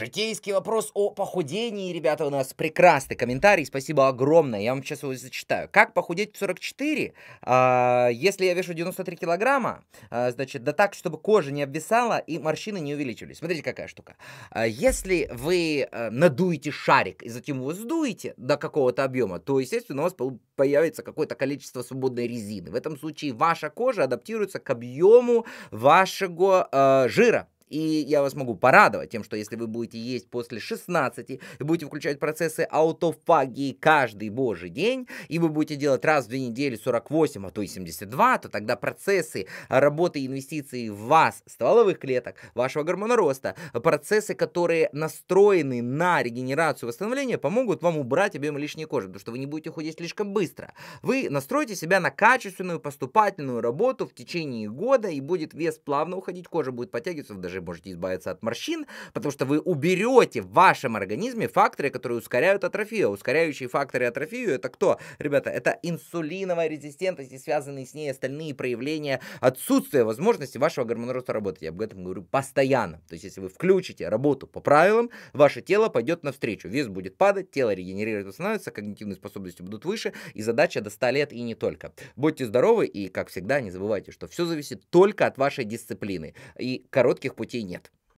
Житейский вопрос о похудении, ребята, у нас прекрасный комментарий, спасибо огромное, я вам сейчас его зачитаю. Как похудеть в 44, а, если я вешу 93 килограмма, а, значит, да так, чтобы кожа не обвисала и морщины не увеличились. Смотрите, какая штука. А, если вы а, надуете шарик и затем его сдуете до какого-то объема, то, естественно, у вас появится какое-то количество свободной резины. В этом случае ваша кожа адаптируется к объему вашего а, жира. И я вас могу порадовать тем, что если вы будете есть после 16 и будете включать процессы аутофагии каждый божий день, и вы будете делать раз в две недели 48, а то и 72, то тогда процессы работы и инвестиций в вас, стволовых клеток, вашего гормона роста, процессы, которые настроены на регенерацию восстановления, помогут вам убрать объем лишней кожи, потому что вы не будете худеть слишком быстро. Вы настроите себя на качественную поступательную работу в течение года, и будет вес плавно уходить, кожа будет подтягиваться даже быстрее можете избавиться от морщин, потому что вы уберете в вашем организме факторы, которые ускоряют атрофию. А ускоряющие факторы атрофию это кто? Ребята, это инсулиновая резистентность и связанные с ней остальные проявления отсутствия возможности вашего гормона роста работать. Я об этом говорю постоянно. То есть, если вы включите работу по правилам, ваше тело пойдет навстречу. Вес будет падать, тело регенерирует, восстанавливается, когнитивные способности будут выше, и задача до 100 лет и не только. Будьте здоровы и, как всегда, не забывайте, что все зависит только от вашей дисциплины и коротких путей понятий нет.